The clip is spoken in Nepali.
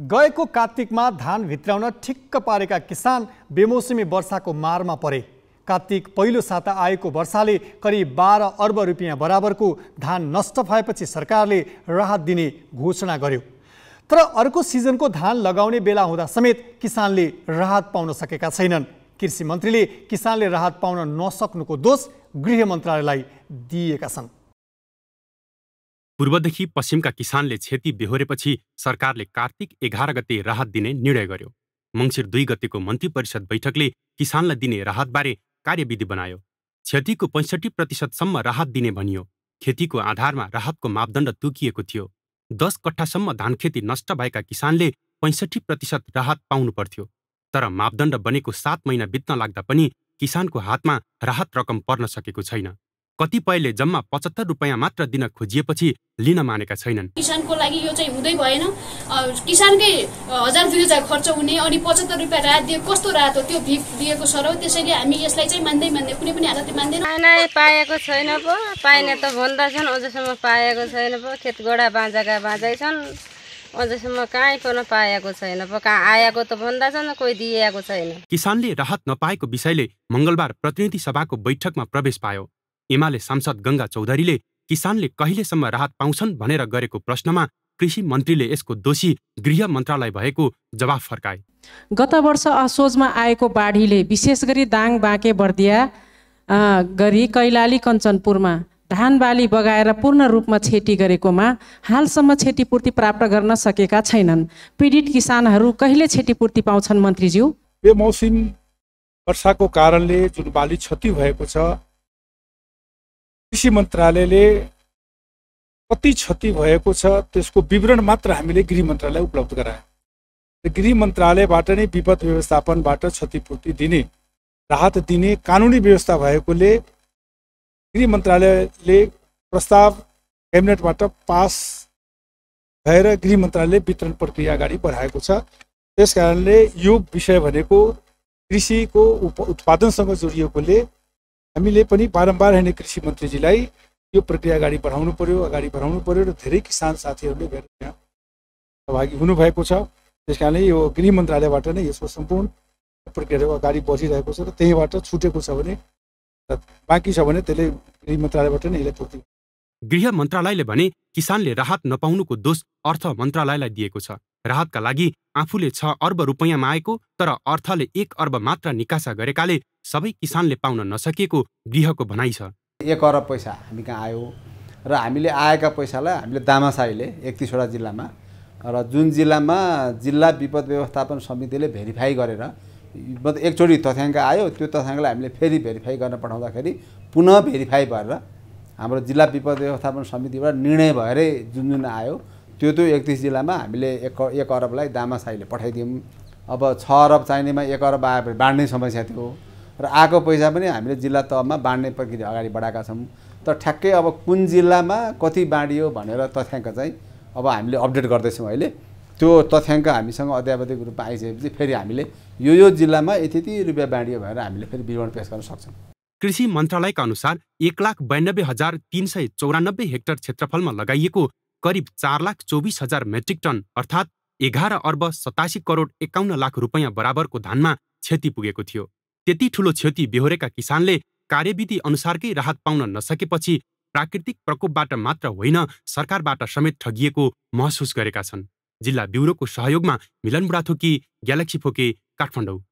गएको कार्तिकमा धान भित्राउन ठिक्क पारेका किसान बेमौसमी वर्षाको मारमा परे कार्तिक पहिलो साता आएको वर्षाले करिब बाह्र अर्ब रुपियाँ बराबरको धान नष्ट भएपछि सरकारले राहत दिने घोषणा गर्यो तर अर्को सिजनको धान लगाउने बेला हुँदा समेत किसानले राहत पाउन सकेका छैनन् कृषि मन्त्रीले किसानले राहत पाउन नसक्नुको दोष गृह मन्त्रालयलाई दिएका छन् पूर्वदेखि पश्चिमका किसानले क्षति बेहोरेपछि सरकारले कार्तिक एघार गते राहत दिने निर्णय गर्यो मङ्सिर दुई गतेको मन्त्री परिषद बैठकले किसानलाई दिने राहतबारे कार्यविधि बनायो क्षतिको पैँसठी प्रतिशतसम्म राहत दिने भनियो खेतीको आधारमा राहतको मापदण्ड तोकिएको थियो दस कट्ठासम्म धानखेती नष्ट भएका किसानले पैँसठी प्रतिशत राहत पाउनु पर्थ्यो तर मापदण्ड बनेको सात महिना बित्न लाग्दा पनि किसानको हातमा राहत रकम पर्न सकेको छैन कतिपयले जम्मा पचहत्तर रुपियाँ मात्र दिन खोजिएपछि लिन मानेका छैनन् किसानको लागि यो चाहिँ हुँदै भएन किसानकै हजार दुई हजार खर्च हुने अनि पचहत्तर रुपियाँ राहत दियो कस्तो राहत हो त्यो भिप दिएको सर हो त्यसैले हामी यसलाई चाहिँ मान्दै मान्दै कुनै पनि हालत मान्दैन पाएको छैन पो पाइने त भन्दछन् अझसम्म पाएको छैन पो खेतगोडा बाँझाका बाँझै छन् अझसम्म कहीँ पनि पाएको छैन कहाँ आएको त भन्दा छैन कोही दिएको छैन किसानले राहत नपाएको विषयले मङ्गलबार प्रतिनिधि सभाको बैठकमा प्रवेश पायो एमाले सांसद गङ्गा चौधरीले किसानले कहिलेसम्म राहत पाउँछन् भनेर गरेको प्रश्नमा कृषि मन्त्रीले यसको दोषी गृह मन्त्रालय भएको जवाफ फर्काए गत वर्ष असोजमा आएको बाढीले विशेष गरी दाङ बाँके बर्दिया गरी कैलाली कञ्चनपुरमा धान बाली बगाएर पूर्ण रूपमा क्षति गरेकोमा हालसम्म क्षतिपूर्ति प्राप्त गर्न सकेका छैनन् पीडित किसानहरू कहिले क्षतिपूर्ति पाउँछन् मन्त्रीज्यू यो मौसम वर्षाको कारणले जुन बाली क्षति भएको छ कृषि मंत्रालय कति क्षति भेसको विवरण मात्र हमें गृह मंत्रालय उपलब्ध कराए गृह बा नहीं विपद व्यवस्थापन क्षतिपूर्ति दिने राहत दिने का व्यवस्था भएकोले गृह मंत्रालय प्रस्ताव कैबिनेट पास भर गृह मंत्रालय वितरण प्रक्रिया अगड़ी बढ़ाई इस त्यस विषय भनेको कृषिको उप उत्पादनसंग जोडिएकोले हामीले पनि बारम्बार होइन कृषि मन्त्रीजीलाई यो प्रक्रिया अगाडि बढाउनु पर्यो अगाडि बढाउनु पर्यो र धेरै किसान साथीहरूले गएर यहाँ सहभागी हुनुभएको छ त्यस कारणले यो गृह मन्त्रालयबाट नै यसको सम्पूर्ण प्रक्रिया अगाडि बढिरहेको छ र त्यहीँबाट छुटेको छ भने बाँकी छ भने त्यसले गृह मन्त्रालयबाट नै यसलाई पूर्ति गृह मन्त्रालयले भने किसानले राहत नपाउनुको दोष अर्थ मन्त्रालयलाई दिएको छ राहतका लागि आफूले छ अर्ब रुपैयाँ माएको तर अर्थले एक अर्ब मात्र निकासा गरेकाले सबै किसानले पाउन नसकिएको गृहको भनाइ छ एक अर्ब पैसा हामी कहाँ आयो र हामीले आएका पैसालाई हामीले दामासाहीले एकतिसवटा जिल्लामा र जुन जिल्लामा जिल्ला विपद व्यवस्थापन समितिले भेरिफाई गरेर मतलब एकचोटि तथ्याङ्क आयो त्यो तथ्याङ्कलाई हामीले फेरि भेरिफाई गर्न पठाउँदाखेरि पुनः भेरिफाई भएर हाम्रो जिल्ला विपद व्यवस्थापन समितिबाट निर्णय भएरै जुन जुन आयो त्यो त्यो एकतिस जिल्लामा हामीले एक एक अरबलाई दामासाहीले पठाइदियौँ अब छ अरब चाहिनेमा एक अरब भने बाँड्ने समस्या थियो र आएको पैसा पनि हामीले जिल्ला तहमा बाँड्ने प्रक्रिया अगाडि बढाएका छौँ तर ठ्याक्कै अब कुन जिल्लामा कति बाँडियो भनेर तथ्याङ्क चाहिँ अब हामीले अपडेट गर्दैछौँ अहिले त्यो तथ्याङ्क हामीसँग अध्यावधिक रूपमा आइसकेपछि फेरि हामीले यो यो जिल्लामा यति यति रुपियाँ बाँडियो भनेर हामीले फेरि विवरण पेस गर्न सक्छौँ कृषि मन्त्रालयका अनुसार एक लाख बयानब्बे हजार तिन सय चौरानब्बे हेक्टर क्षेत्रफलमा लगाइएको करिब चार लाख चौबिस हजार मेट्रिक टन अर्थात् एघार अर्ब सतासी करोड एकाउन्न लाख रुपियाँ बराबरको धानमा क्षति पुगेको थियो त्यति ठुलो क्षति बेहोरेका किसानले कार्यविधि अनुसारकै राहत पाउन नसकेपछि प्राकृतिक प्रकोपबाट मात्र होइन सरकारबाट समेत ठगिएको महसुस गरेका छन् जिल्ला ब्युरोको सहयोगमा मिलन बुढाथोकी ग्यालेक्सी फोके काठमाडौँ